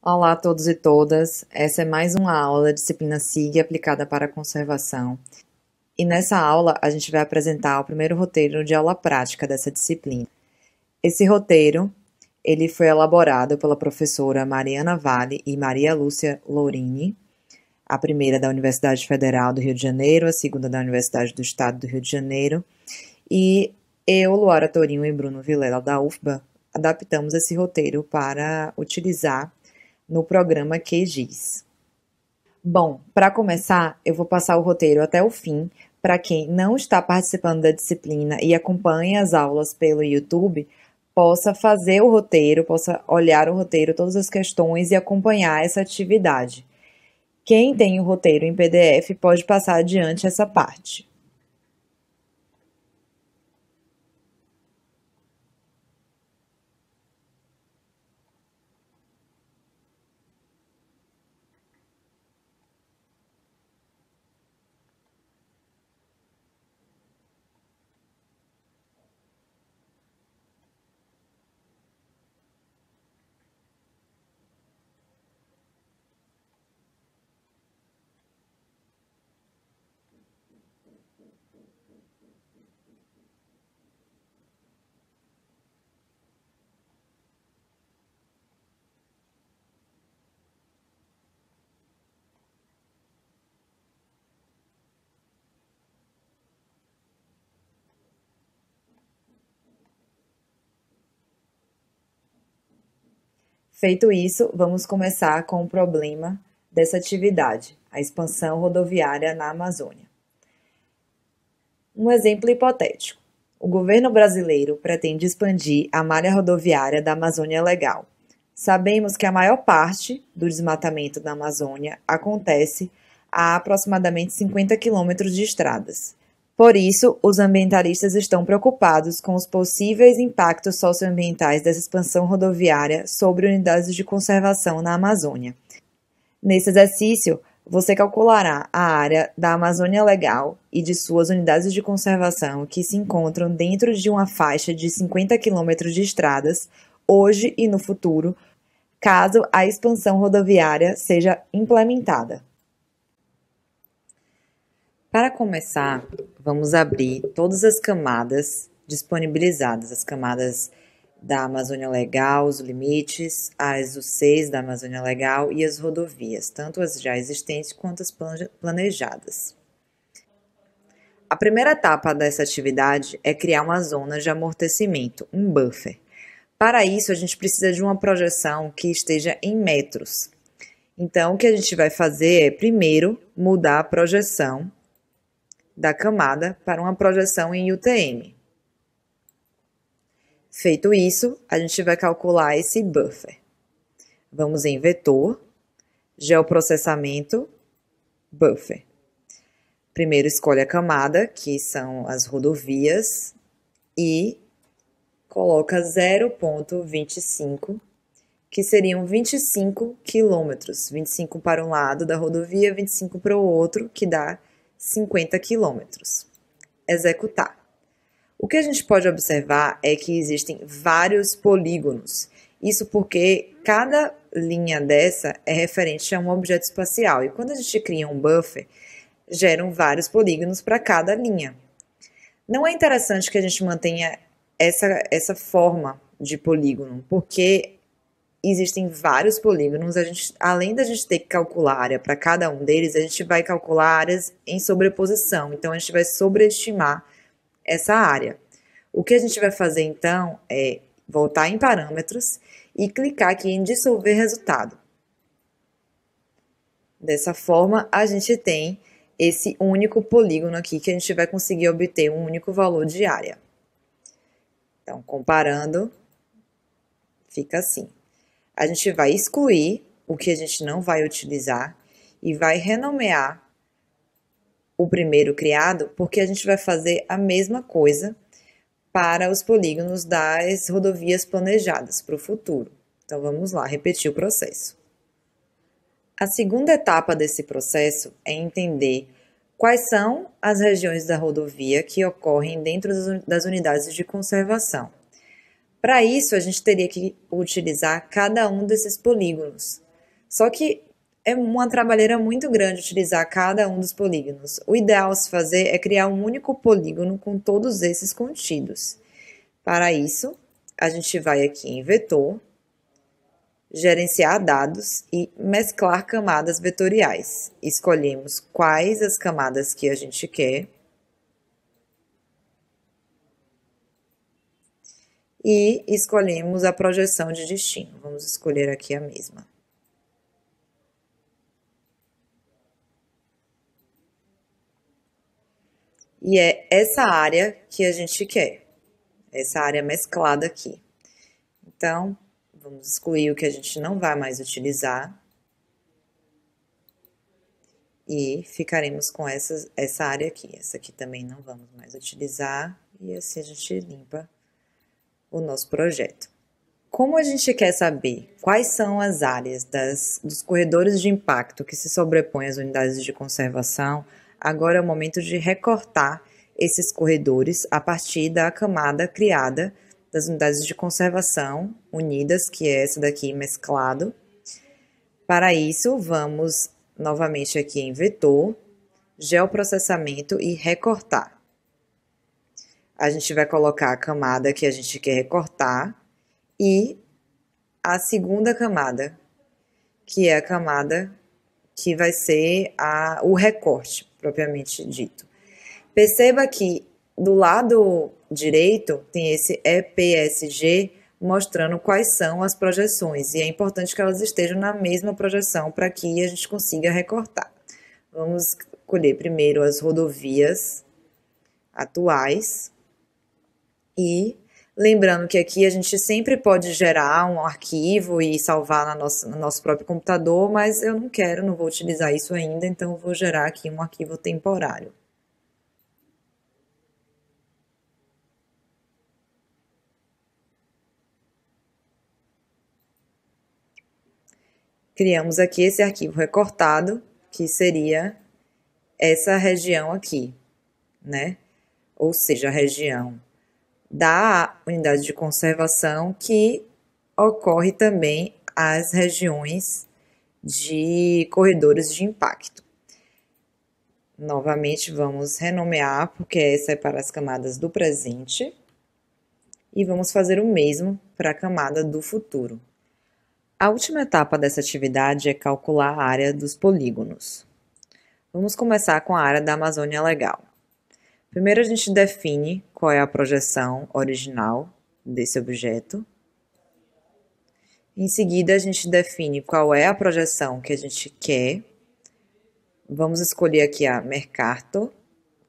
Olá a todos e todas. Essa é mais uma aula da disciplina SIG aplicada para a conservação. E nessa aula a gente vai apresentar o primeiro roteiro de aula prática dessa disciplina. Esse roteiro, ele foi elaborado pela professora Mariana Vale e Maria Lúcia Lourini, a primeira da Universidade Federal do Rio de Janeiro, a segunda da Universidade do Estado do Rio de Janeiro, e eu, Luara Torinho e Bruno Vilela da UFBA adaptamos esse roteiro para utilizar no programa QGIS. Bom, para começar, eu vou passar o roteiro até o fim. Para quem não está participando da disciplina e acompanha as aulas pelo YouTube, possa fazer o roteiro, possa olhar o roteiro, todas as questões e acompanhar essa atividade. Quem tem o roteiro em PDF pode passar adiante essa parte. Feito isso, vamos começar com o problema dessa atividade, a expansão rodoviária na Amazônia. Um exemplo hipotético. O governo brasileiro pretende expandir a malha rodoviária da Amazônia Legal. Sabemos que a maior parte do desmatamento da Amazônia acontece a aproximadamente 50 quilômetros de estradas. Por isso, os ambientalistas estão preocupados com os possíveis impactos socioambientais dessa expansão rodoviária sobre unidades de conservação na Amazônia. Nesse exercício, você calculará a área da Amazônia Legal e de suas unidades de conservação que se encontram dentro de uma faixa de 50 km de estradas, hoje e no futuro, caso a expansão rodoviária seja implementada. Para começar, vamos abrir todas as camadas disponibilizadas, as camadas da Amazônia Legal, os limites, as UCs da Amazônia Legal e as rodovias, tanto as já existentes quanto as planejadas. A primeira etapa dessa atividade é criar uma zona de amortecimento, um buffer. Para isso, a gente precisa de uma projeção que esteja em metros. Então, o que a gente vai fazer é, primeiro, mudar a projeção da camada para uma projeção em UTM. Feito isso, a gente vai calcular esse buffer. Vamos em vetor, geoprocessamento, buffer. Primeiro escolhe a camada, que são as rodovias, e coloca 0.25, que seriam 25 quilômetros. 25 para um lado da rodovia, 25 para o outro, que dá 50 quilômetros. Executar. O que a gente pode observar é que existem vários polígonos. Isso porque cada linha dessa é referente a um objeto espacial e quando a gente cria um buffer, geram vários polígonos para cada linha. Não é interessante que a gente mantenha essa, essa forma de polígono, porque existem vários polígonos, a gente, além da gente ter que calcular área para cada um deles, a gente vai calcular áreas em sobreposição, então a gente vai sobreestimar essa área. O que a gente vai fazer então é voltar em parâmetros e clicar aqui em dissolver resultado. Dessa forma, a gente tem esse único polígono aqui que a gente vai conseguir obter um único valor de área. Então, comparando, fica assim. A gente vai excluir o que a gente não vai utilizar e vai renomear o primeiro criado, porque a gente vai fazer a mesma coisa para os polígonos das rodovias planejadas para o futuro. Então vamos lá, repetir o processo. A segunda etapa desse processo é entender quais são as regiões da rodovia que ocorrem dentro das unidades de conservação. Para isso, a gente teria que utilizar cada um desses polígonos. Só que é uma trabalheira muito grande utilizar cada um dos polígonos. O ideal a se fazer é criar um único polígono com todos esses contidos. Para isso, a gente vai aqui em vetor, gerenciar dados e mesclar camadas vetoriais. Escolhemos quais as camadas que a gente quer. E escolhemos a projeção de destino. Vamos escolher aqui a mesma. E é essa área que a gente quer, essa área mesclada aqui. Então, vamos excluir o que a gente não vai mais utilizar. E ficaremos com essa, essa área aqui. Essa aqui também não vamos mais utilizar. E assim a gente limpa o nosso projeto. Como a gente quer saber quais são as áreas das, dos corredores de impacto que se sobrepõem às unidades de conservação, Agora é o momento de recortar esses corredores a partir da camada criada das unidades de conservação unidas, que é essa daqui mesclado. Para isso, vamos novamente aqui em vetor, geoprocessamento e recortar. A gente vai colocar a camada que a gente quer recortar e a segunda camada, que é a camada que vai ser a, o recorte, propriamente dito. Perceba que do lado direito tem esse EPSG mostrando quais são as projeções, e é importante que elas estejam na mesma projeção para que a gente consiga recortar. Vamos colher primeiro as rodovias atuais e Lembrando que aqui a gente sempre pode gerar um arquivo e salvar na nossa, no nosso próprio computador, mas eu não quero, não vou utilizar isso ainda, então vou gerar aqui um arquivo temporário. criamos aqui esse arquivo recortado, que seria essa região aqui, né? Ou seja, a região da unidade de conservação que ocorre também as regiões de corredores de impacto. Novamente vamos renomear, porque essa é para as camadas do presente, e vamos fazer o mesmo para a camada do futuro. A última etapa dessa atividade é calcular a área dos polígonos. Vamos começar com a área da Amazônia Legal. Primeiro a gente define qual é a projeção original desse objeto. Em seguida, a gente define qual é a projeção que a gente quer. Vamos escolher aqui a Mercator,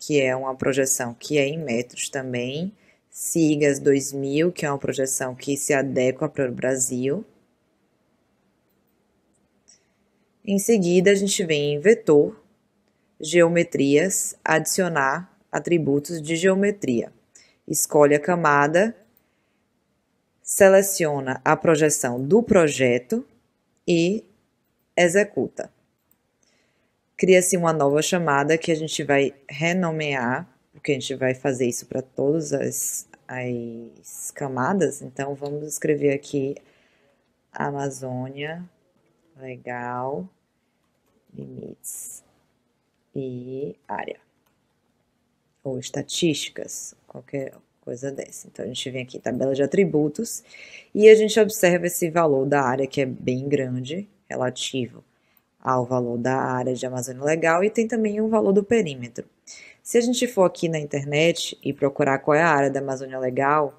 que é uma projeção que é em metros também. Sigas 2000, que é uma projeção que se adequa para o Brasil. Em seguida, a gente vem em vetor, geometrias, adicionar atributos de geometria. Escolhe a camada, seleciona a projeção do projeto e executa. Cria-se uma nova chamada que a gente vai renomear, porque a gente vai fazer isso para todas as, as camadas. Então, vamos escrever aqui Amazônia, legal, limites e área ou estatísticas, qualquer coisa dessa. Então a gente vem aqui em tabela de atributos e a gente observa esse valor da área que é bem grande, relativo ao valor da área de Amazônia Legal e tem também o valor do perímetro. Se a gente for aqui na internet e procurar qual é a área da Amazônia Legal,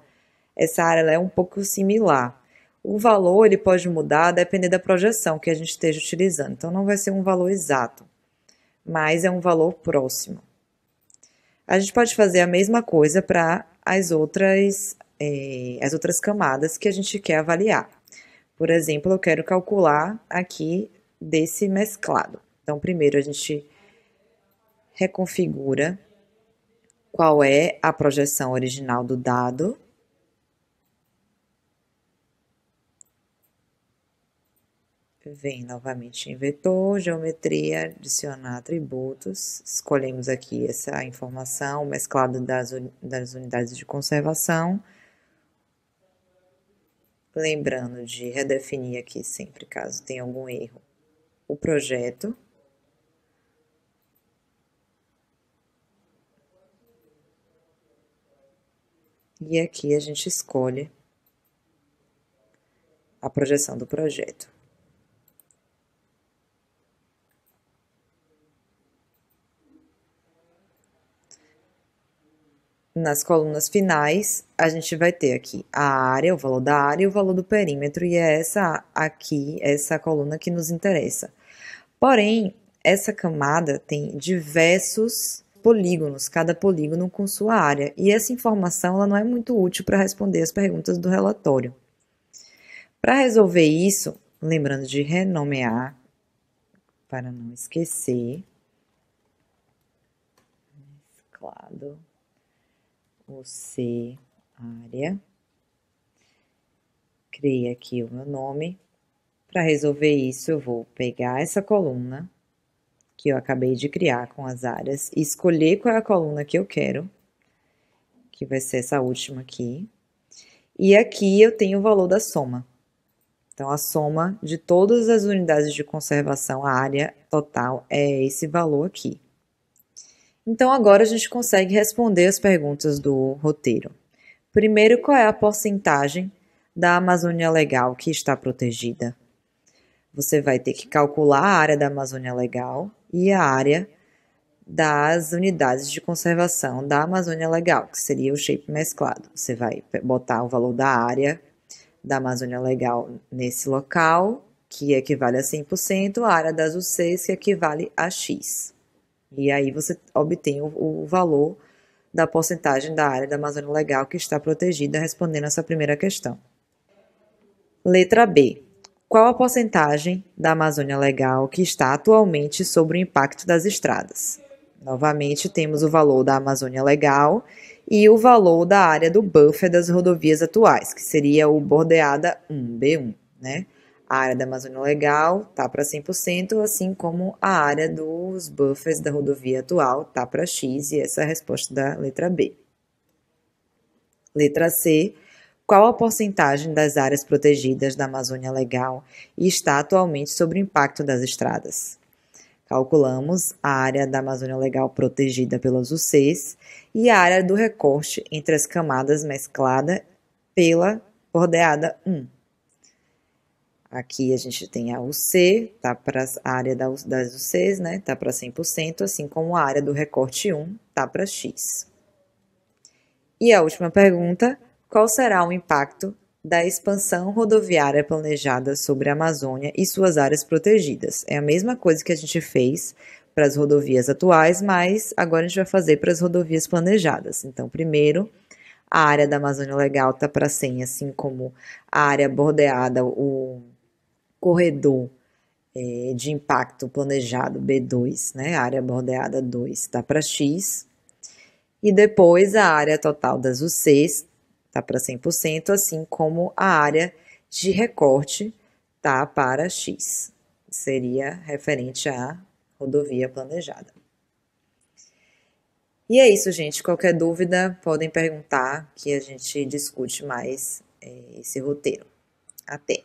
essa área é um pouco similar. O valor ele pode mudar dependendo da projeção que a gente esteja utilizando, então não vai ser um valor exato, mas é um valor próximo a gente pode fazer a mesma coisa para as outras, eh, as outras camadas que a gente quer avaliar. Por exemplo, eu quero calcular aqui desse mesclado. Então, primeiro a gente reconfigura qual é a projeção original do dado vem novamente em vetor, geometria, adicionar atributos. Escolhemos aqui essa informação, mesclado das, das unidades de conservação. Lembrando de redefinir aqui sempre, caso tenha algum erro, o projeto. E aqui a gente escolhe a projeção do projeto. nas colunas finais, a gente vai ter aqui a área, o valor da área e o valor do perímetro, e é essa aqui, essa coluna que nos interessa. Porém, essa camada tem diversos polígonos, cada polígono com sua área, e essa informação ela não é muito útil para responder as perguntas do relatório. Para resolver isso, lembrando de renomear, para não esquecer, mesclado. Você área. Criei aqui o meu nome. Para resolver isso, eu vou pegar essa coluna que eu acabei de criar com as áreas e escolher qual é a coluna que eu quero, que vai ser essa última aqui. E aqui eu tenho o valor da soma. Então, a soma de todas as unidades de conservação, a área total, é esse valor aqui. Então agora a gente consegue responder as perguntas do roteiro. Primeiro, qual é a porcentagem da Amazônia Legal que está protegida? Você vai ter que calcular a área da Amazônia Legal e a área das unidades de conservação da Amazônia Legal, que seria o shape mesclado. Você vai botar o valor da área da Amazônia Legal nesse local, que equivale a 100%, a área das UCs, que equivale a X. E aí você obtém o, o valor da porcentagem da área da Amazônia Legal que está protegida, respondendo essa primeira questão. Letra B. Qual a porcentagem da Amazônia Legal que está atualmente sobre o impacto das estradas? Novamente, temos o valor da Amazônia Legal e o valor da área do buffer das rodovias atuais, que seria o bordeada 1, B1, né? A área da Amazônia Legal está para 100%, assim como a área dos buffers da rodovia atual está para X, e essa é a resposta da letra B. Letra C. Qual a porcentagem das áreas protegidas da Amazônia Legal está atualmente sob o impacto das estradas? Calculamos a área da Amazônia Legal protegida pelas UCs e a área do recorte entre as camadas mesclada pela bordeada 1. Aqui a gente tem a UC, tá para a área das UCs, né? Tá para 100%, assim como a área do recorte 1 tá para X. E a última pergunta, qual será o impacto da expansão rodoviária planejada sobre a Amazônia e suas áreas protegidas? É a mesma coisa que a gente fez para as rodovias atuais, mas agora a gente vai fazer para as rodovias planejadas. Então, primeiro, a área da Amazônia Legal tá para 100, assim como a área bordeada, o corredor é, de impacto planejado B2, né, área bordeada 2, está para X, e depois a área total das UCs está para 100%, assim como a área de recorte está para X, seria referente à rodovia planejada. E é isso, gente. Qualquer dúvida, podem perguntar que a gente discute mais é, esse roteiro. Até!